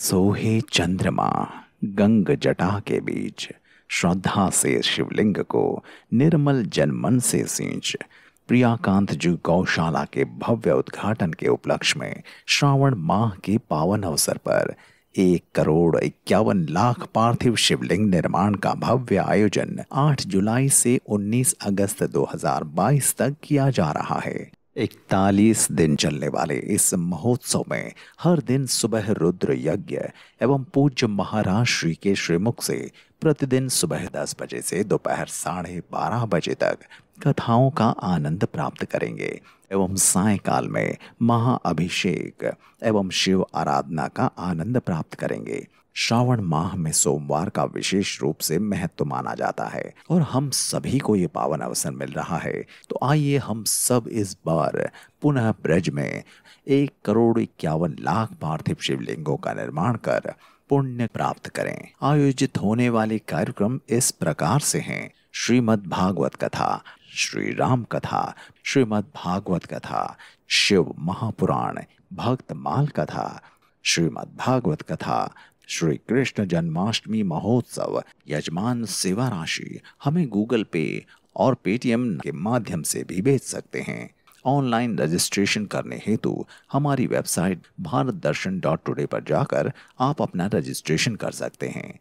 सोहे चंद्रमा गंग जटा के बीच श्रद्धा से शिवलिंग को निर्मल जनमन से सींच प्रियाकांत जी गौशाला के भव्य उद्घाटन के उपलक्ष्य में श्रावण माह के पावन अवसर पर एक करोड़ इक्यावन लाख पार्थिव शिवलिंग निर्माण का भव्य आयोजन 8 जुलाई से 19 अगस्त 2022 तक किया जा रहा है इकतालीस दिन चलने वाले इस महोत्सव में हर दिन सुबह रुद्र यज्ञ एवं पूज्य महाराज श्री के श्रीमुख से प्रतिदिन सुबह दस बजे से दोपहर साढ़े बारह बजे तक कथाओं का आनंद प्राप्त करेंगे एवं सायकाल में महाअभिषेक एवं शिव आराधना का आनंद प्राप्त करेंगे श्रावण माह में सोमवार का विशेष रूप से महत्व माना जाता है और हम सभी को ये पावन अवसर मिल रहा है तो आइए हम सब इस बार पुनः ब्रज में एक करोड़ इक्यावन लाख पार्थिव शिवलिंगों का निर्माण कर पुण्य प्राप्त करें आयोजित होने वाले कार्यक्रम इस प्रकार से हैं श्रीमद् भागवत कथा श्री राम कथा श्रीमद् भागवत कथा शिव महापुराण भक्त माल कथा श्रीमद् भागवत कथा श्री कृष्ण जन्माष्टमी महोत्सव यजमान सेवा राशि हमें गूगल पे और पेटीएम के माध्यम से भी भेज सकते हैं ऑनलाइन रजिस्ट्रेशन करने हेतु हमारी website Bharat Darshan dot today पर जाकर आप अपना रजिस्ट्रेशन कर सकते हैं